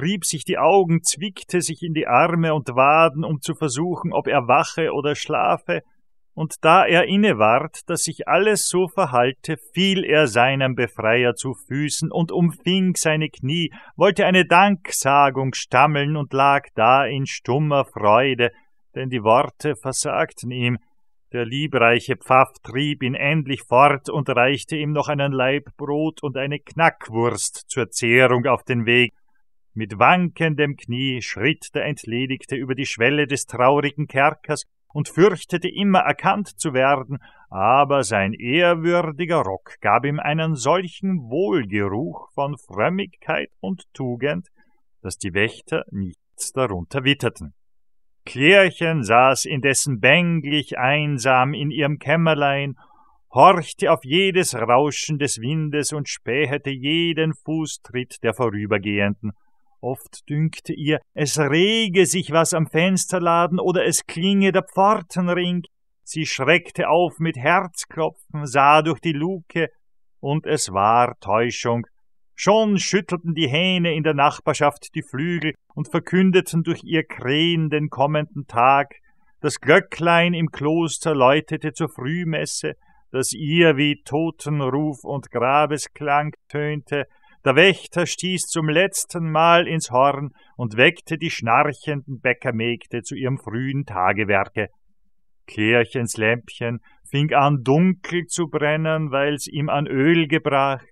rieb sich die Augen, zwickte sich in die Arme und Waden, um zu versuchen, ob er wache oder schlafe, und da er inne ward, dass sich alles so verhalte, fiel er seinem Befreier zu Füßen und umfing seine Knie, wollte eine Danksagung stammeln und lag da in stummer Freude, denn die Worte versagten ihm. Der liebreiche Pfaff trieb ihn endlich fort und reichte ihm noch einen Laib Brot und eine Knackwurst zur Zehrung auf den Weg, mit wankendem Knie schritt der Entledigte über die Schwelle des traurigen Kerkers und fürchtete immer erkannt zu werden, aber sein ehrwürdiger Rock gab ihm einen solchen Wohlgeruch von Frömmigkeit und Tugend, dass die Wächter nichts darunter witterten. Klärchen saß indessen bänglich einsam in ihrem Kämmerlein, horchte auf jedes Rauschen des Windes und spähete jeden Fußtritt der Vorübergehenden – Oft dünkte ihr, es rege sich was am Fensterladen oder es klinge der Pfortenring. Sie schreckte auf mit Herzklopfen, sah durch die Luke, und es war Täuschung. Schon schüttelten die Hähne in der Nachbarschaft die Flügel und verkündeten durch ihr Krähen den kommenden Tag. Das Glöcklein im Kloster läutete zur Frühmesse, das ihr wie Totenruf und Grabesklang tönte, der Wächter stieß zum letzten Mal ins Horn und weckte die schnarchenden Bäckermägde zu ihrem frühen Tagewerke. Klärchens Lämpchen fing an dunkel zu brennen, weil's ihm an Öl gebrach.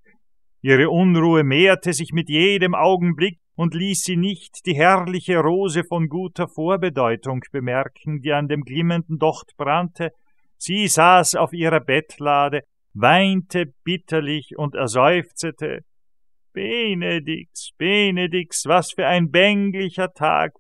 Ihre Unruhe mehrte sich mit jedem Augenblick und ließ sie nicht die herrliche Rose von guter Vorbedeutung bemerken, die an dem glimmenden Docht brannte. Sie saß auf ihrer Bettlade, weinte bitterlich und erseufzete, Benedix, Benedix, was für ein bänglicher Tag